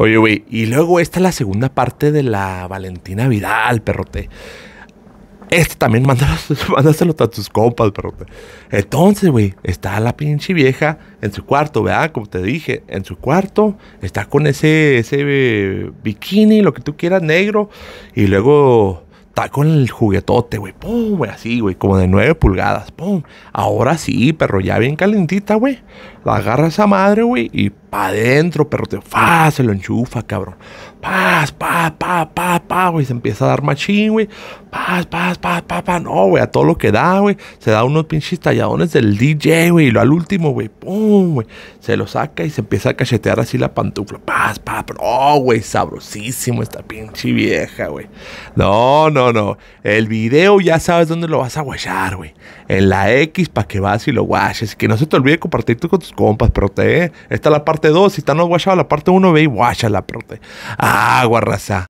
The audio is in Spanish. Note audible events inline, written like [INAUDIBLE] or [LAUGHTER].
Oye, güey, y luego esta es la segunda parte de la Valentina Vidal, perrote. Este también [LAUGHS] mándaselo a tus compas, perrote. Entonces, güey, está la pinche vieja en su cuarto, ¿verdad? Como te dije, en su cuarto está con ese, ese eh, bikini, lo que tú quieras, negro. Y luego con el juguetote, güey. Pum, güey, así, güey, como de nueve pulgadas. Pum. Ahora sí, perro, ya bien calentita, güey. La agarra esa madre, güey, y pa' adentro, perro, te fa, se lo enchufa, cabrón. Paz, pa, pa, pa, pa, güey. Se empieza a dar machín, güey. Paz, paz, pa, pa, pa. No, güey, a todo lo que da, güey. Se da unos pinches talladones del DJ, güey. Y lo al último, güey. Pum, güey. Se lo saca y se empieza a cachetear así la pantufla. Paz, pa, pa. Oh, güey, sabrosísimo esta pinche vieja, güey. No, no, no, El video ya sabes dónde lo vas a guayar, güey. En la X para que vas y lo guayes. Que no se te olvide compartir tú con tus compas, prote. Eh. Esta es la parte 2. Si está no guayado la parte 1, ve y guayala, prote. Ah, raza.